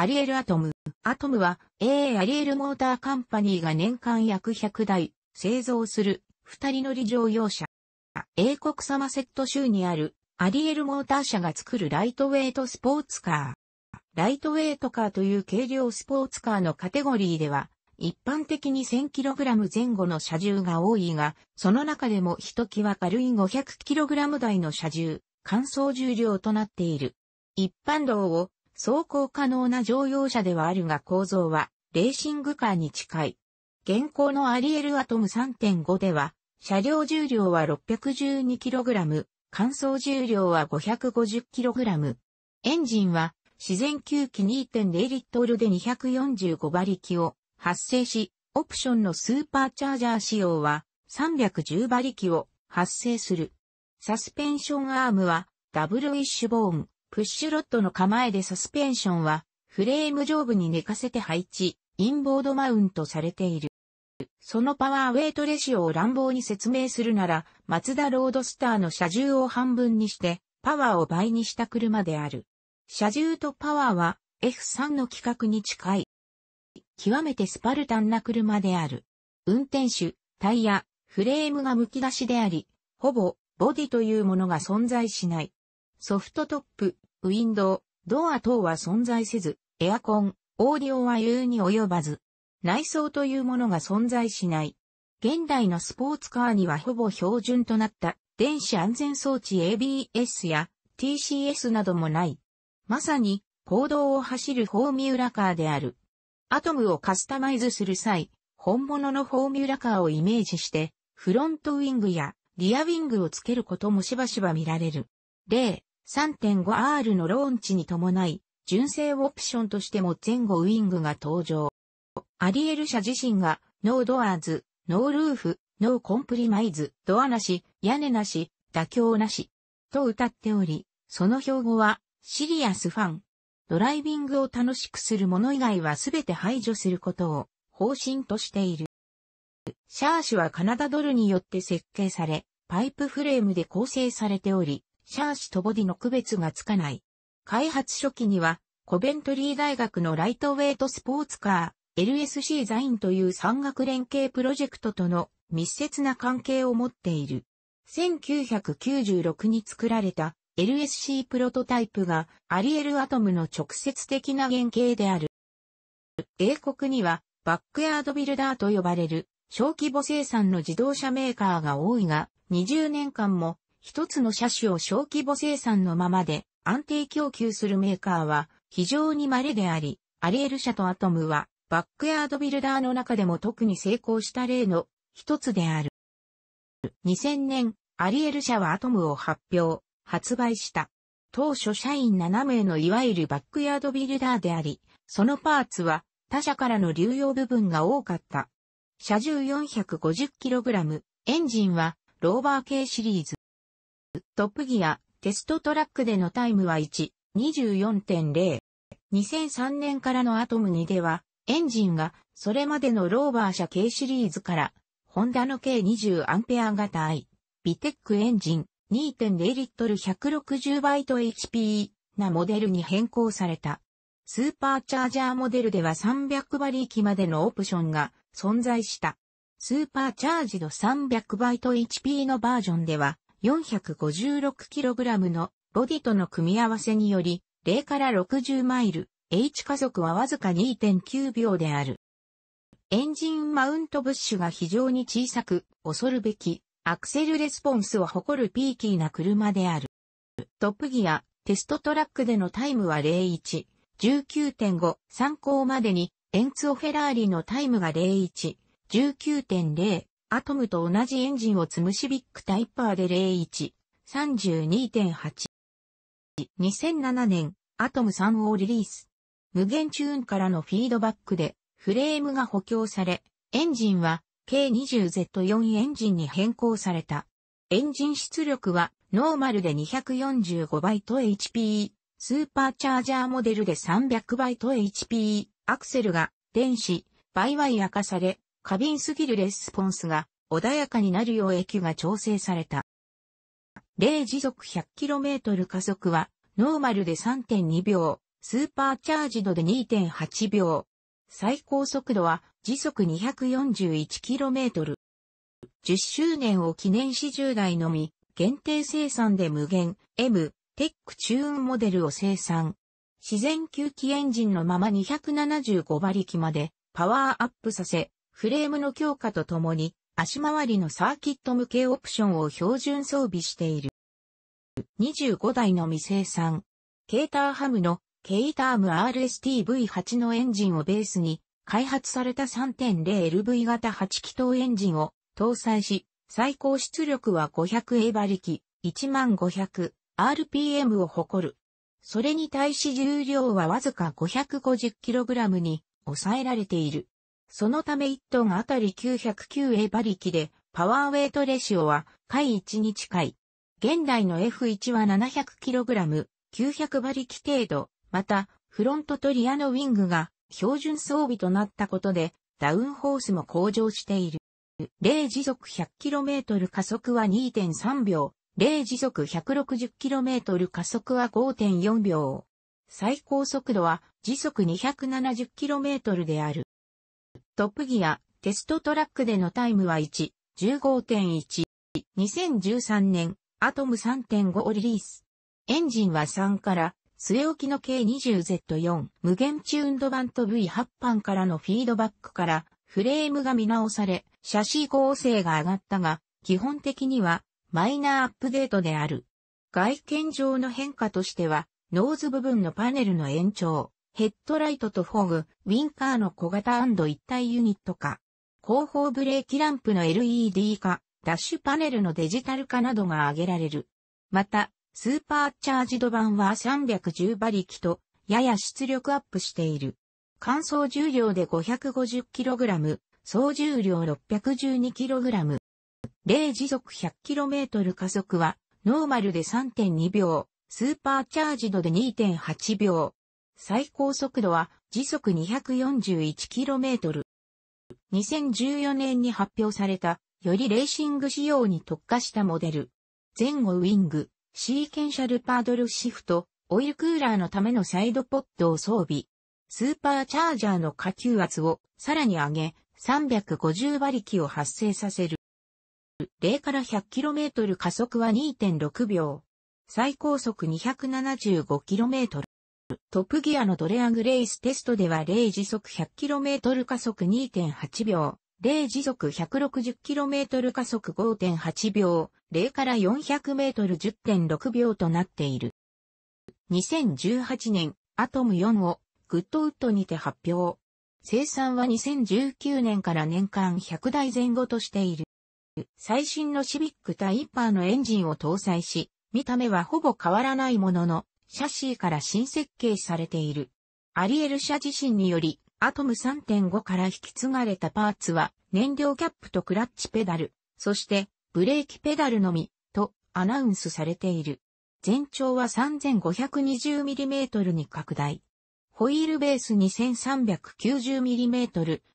アリエルアトム。アトムは AA アリエルモーターカンパニーが年間約100台製造する二人乗り乗用車。英国サマセット州にあるアリエルモーター社が作るライトウェイトスポーツカー。ライトウェイトカーという軽量スポーツカーのカテゴリーでは、一般的に 1000kg 前後の車重が多いが、その中でも一際軽い 500kg 台の車重、乾燥重量となっている。一般道を走行可能な乗用車ではあるが構造はレーシングカーに近い。現行のアリエルアトム3.5では、車両重量は 612kg、乾燥重量は 550kg。エンジンは自然吸気2.0リットルで245馬力を発生し、オプションのスーパーチャージャー仕様は310馬力を発生する。サスペンションアームはダブルイッシュボーンプッシュロッドの構えでサスペンションは、フレーム上部に寝かせて配置、インボードマウントされている。そのパワーウェイトレシオを乱暴に説明するなら、マツダロードスターの車重を半分にして、パワーを倍にした車である。車重とパワーは F3 の規格に近い。極めてスパルタンな車である。運転手、タイヤ、フレームが剥き出しであり、ほぼボディというものが存在しない。ソフトトップ、ウィンドウ、ドア等は存在せず、エアコン、オーディオは言うに及ばず、内装というものが存在しない。現代のスポーツカーにはほぼ標準となった電子安全装置 ABS や TCS などもない。まさに、公道を走るフォーミュラカーである。アトムをカスタマイズする際、本物のフォーミュラカーをイメージして、フロントウィングやリアウィングをつけることもしばしば見られる。例、3.5R のローンチに伴い、純正オプションとしても前後ウィングが登場。アリエル社自身が、ノードアーズ、ノールーフ、ノーコンプリマイズ、ドアなし、屋根なし、妥協なし、と歌っており、その標語は、シリアスファン。ドライビングを楽しくするもの以外はすべて排除することを方針としている。シャーシュはカナダドルによって設計され、パイプフレームで構成されており、シャーシとボディの区別がつかない。開発初期には、コベントリー大学のライトウェイトスポーツカー、LSC ザインという産学連携プロジェクトとの密接な関係を持っている。1996に作られた LSC プロトタイプがアリエルアトムの直接的な原型である。英国にはバックヤードビルダーと呼ばれる小規模生産の自動車メーカーが多いが、20年間も一つの車種を小規模生産のままで安定供給するメーカーは非常に稀であり、アリエル社とアトムはバックヤードビルダーの中でも特に成功した例の一つである。2000年、アリエル社はアトムを発表、発売した。当初社員7名のいわゆるバックヤードビルダーであり、そのパーツは他社からの流用部分が多かった。車重 450kg、エンジンはローバー系シリーズ。トップギア、テストトラックでのタイムは1、24.0。2003年からのアトム2では、エンジンが、それまでのローバー車系シリーズから、ホンダの計2 0アンペア型 i、ビテックエンジン、2.0リットル160バイト HP なモデルに変更された。スーパーチャージャーモデルでは300馬力までのオプションが存在した。スーパーチャージド300バイト HP のバージョンでは、456kg のボディとの組み合わせにより、0から60マイル、H 加速はわずか2.9秒である。エンジンマウントブッシュが非常に小さく、恐るべき、アクセルレスポンスを誇るピーキーな車である。トップギア、テストトラックでのタイムは01、19.5、参考までに、エンツォ・フェラーリのタイムが01、19.0、アトムと同じエンジンを積むシビックタイパーで01、32.8。2007年、アトム3をリリース。無限チューンからのフィードバックで、フレームが補強され、エンジンは K20Z4 エンジンに変更された。エンジン出力はノーマルで245イト h p スーパーチャージャーモデルで300イト h p アクセルが電子、イ明かされ、過敏すぎるレスポンスが穏やかになるよう液が調整された。0時速 100km 加速は、ノーマルで3.2秒、スーパーチャージドで2.8秒。最高速度は時速 241km。10周年を記念し10台のみ、限定生産で無限 M、テックチューンモデルを生産。自然吸気エンジンのまま275馬力までパワーアップさせ、フレームの強化とともに、足回りのサーキット向けオプションを標準装備している。25台の未生産。ケーターハムのケイターム RSTV8 のエンジンをベースに開発された 3.0LV 型8気筒エンジンを搭載し、最高出力は 500A 馬力 1500rpm を誇る。それに対し重量はわずか 550kg に抑えられている。そのため1トンあたり909馬力で、パワーウェイトレシオは、回1に近い。現代の F1 は 700kg、900馬力程度、また、フロントとリアのウィングが標準装備となったことで、ダウンホースも向上している。0時速 100km 加速は2.3秒、0時速 160km 加速は5.4秒。最高速度は時速 270km である。トップギア、テストトラックでのタイムは1、15.1。2013年、アトム3.5をリリース。エンジンは3から、据え置きの K20Z4、無限チューンド版と V8 班からのフィードバックから、フレームが見直され、シャシー構成が上がったが、基本的には、マイナーアップデートである。外見上の変化としては、ノーズ部分のパネルの延長、ヘッドライトとフォグ、ウィンカーの小型一体ユニット化、後方ブレーキランプの LED 化、ダッシュパネルのデジタル化などが挙げられる。また、スーパーチャージド版は310馬力と、やや出力アップしている。乾燥重量で 550kg、総重量 612kg。0時速 100km 加速は、ノーマルで3.2秒、スーパーチャージドで2.8秒、最高速度は時速 241km。2014年に発表された、よりレーシング仕様に特化したモデル。前後ウィング、シーケンシャルパードルシフト、オイルクーラーのためのサイドポッドを装備。スーパーチャージャーの下級圧をさらに上げ、350馬力を発生させる。0から 100km 加速は2.6秒。最高速 275km。トップギアのドレアグレイステストでは0時速 100km 加速2.8秒、0時速 160km 加速5.8秒、0から 400m10.6 秒となっている。2018年、アトム4をグッドウッドにて発表。生産は2019年から年間100台前後としている。最新のシビックタイパーのエンジンを搭載し、見た目はほぼ変わらないものの、シャシーから新設計されている。アリエル社自身により、アトム3.5から引き継がれたパーツは、燃料キャップとクラッチペダル、そしてブレーキペダルのみ、とアナウンスされている。全長は 3520mm に拡大。ホイールベース 2390mm、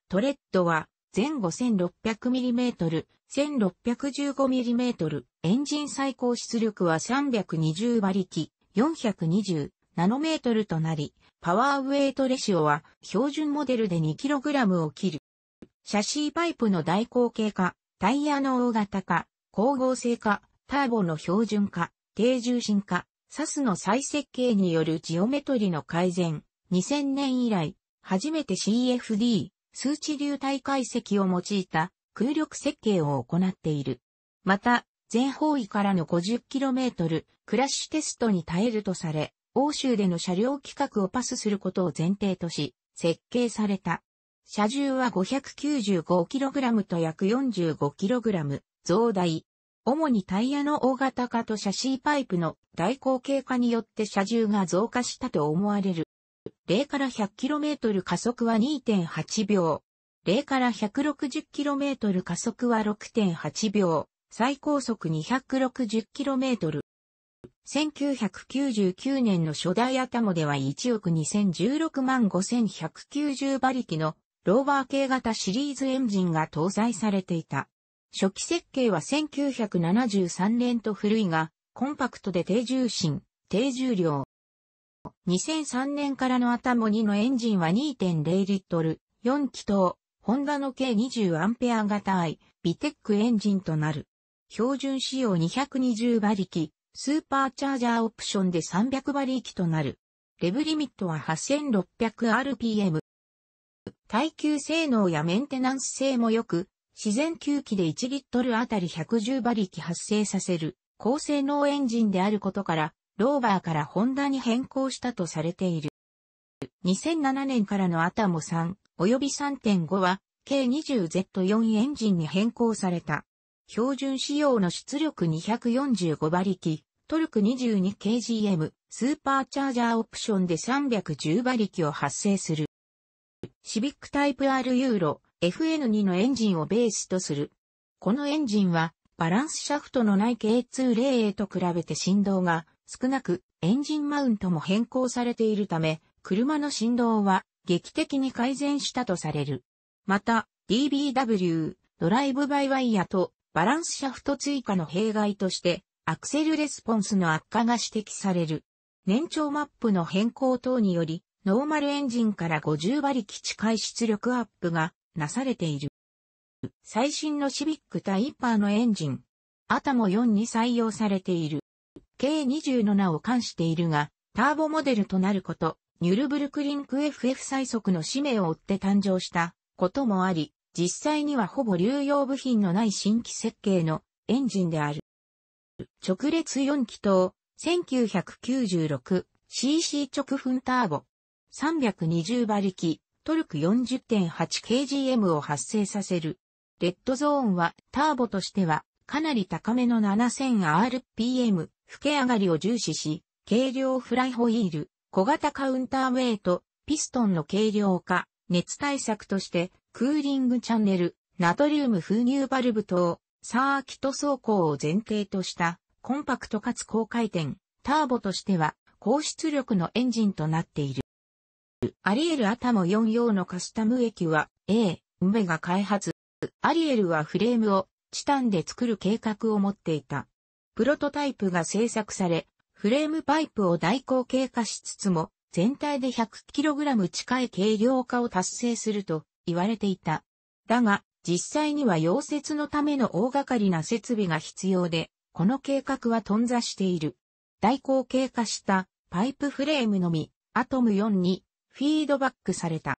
トレッドは前後 1600mm、1615mm、エンジン最高出力は320馬力、420ナノメートルとなり、パワーウェイトレシオは標準モデルで 2kg を切る。シャシーパイプの大口径化、タイヤの大型化、光合成化、ターボの標準化、低重心化、サスの再設計によるジオメトリの改善。2000年以来、初めて CFD、数値流体解析を用いた空力設計を行っている。また、全方位からの 50km クラッシュテストに耐えるとされ、欧州での車両規格をパスすることを前提とし、設計された。車重は 595kg と約 45kg 増大。主にタイヤの大型化とシャシーパイプの大口径化によって車重が増加したと思われる。0から 100km 加速は2.8秒。0から 160km 加速は6.8秒。最高速 260km。1999年の初代アタモでは1億2016万5190馬力のローバー系型シリーズエンジンが搭載されていた。初期設計は1973年と古いが、コンパクトで低重心、低重量。2003年からのアタモ2のエンジンは2.0リットル、4気筒、ホンダの計2 0ア型 i、ビテックエンジンとなる。標準仕様220馬力、スーパーチャージャーオプションで300馬力となる。レブリミットは 8600rpm。耐久性能やメンテナンス性も良く、自然吸気で1リットルあたり110馬力発生させる高性能エンジンであることから、ローバーからホンダに変更したとされている。2007年からのアタモ3及び3.5は K20Z4 エンジンに変更された。標準仕様の出力245馬力、トルク 22kgm、スーパーチャージャーオプションで310馬力を発生する。シビックタイプ R ユーロ FN2 のエンジンをベースとする。このエンジンはバランスシャフトのない k 2 0 a と比べて振動が少なくエンジンマウントも変更されているため車の振動は劇的に改善したとされる。また DBW ドライブバイワイヤとバランスシャフト追加の弊害として、アクセルレスポンスの悪化が指摘される。年長マップの変更等により、ノーマルエンジンから50馬力近い出力アップがなされている。最新のシビックタイパーのエンジン、アタモ4に採用されている。K27 を冠しているが、ターボモデルとなること、ニュルブルクリンク FF 最速の使命を追って誕生したこともあり、実際にはほぼ流用部品のない新規設計のエンジンである。直列4気筒、1996cc 直噴ターボ、320馬力、トルク 40.8kgm を発生させる。レッドゾーンはターボとしてはかなり高めの 7000rpm、吹け上がりを重視し、軽量フライホイール、小型カウンターウェイト、ピストンの軽量化、熱対策としてクーリングチャンネル、ナトリウム封入バルブ等、サーキット走行を前提としたコンパクトかつ高回転、ターボとしては高出力のエンジンとなっている。アリエルアタモ4用のカスタム液は A、ウメが開発。アリエルはフレームをチタンで作る計画を持っていた。プロトタイプが製作され、フレームパイプを代行経過しつつも、全体で 100kg 近い軽量化を達成すると言われていた。だが、実際には溶接のための大掛かりな設備が必要で、この計画は頓挫している。代行経過したパイプフレームのみ、アトム4にフィードバックされた。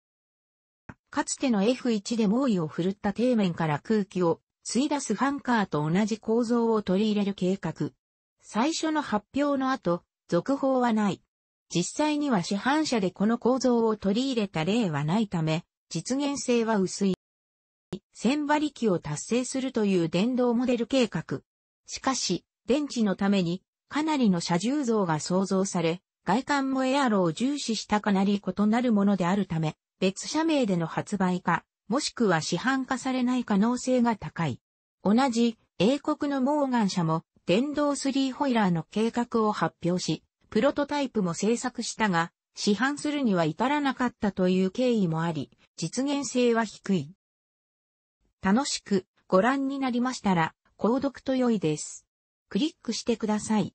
かつての F1 で猛威を振るった底面から空気を吸い出すファンカーと同じ構造を取り入れる計画。最初の発表の後、続報はない。実際には市販車でこの構造を取り入れた例はないため、実現性は薄い。1000馬力を達成するという電動モデル計画。しかし、電池のためにかなりの車重像が想像され、外観もエアロを重視したかなり異なるものであるため、別社名での発売か、もしくは市販化されない可能性が高い。同じ英国のモーガン社も電動3ホイラーの計画を発表し、プロトタイプも制作したが、市販するには至らなかったという経緯もあり、実現性は低い。楽しくご覧になりましたら、購読と良いです。クリックしてください。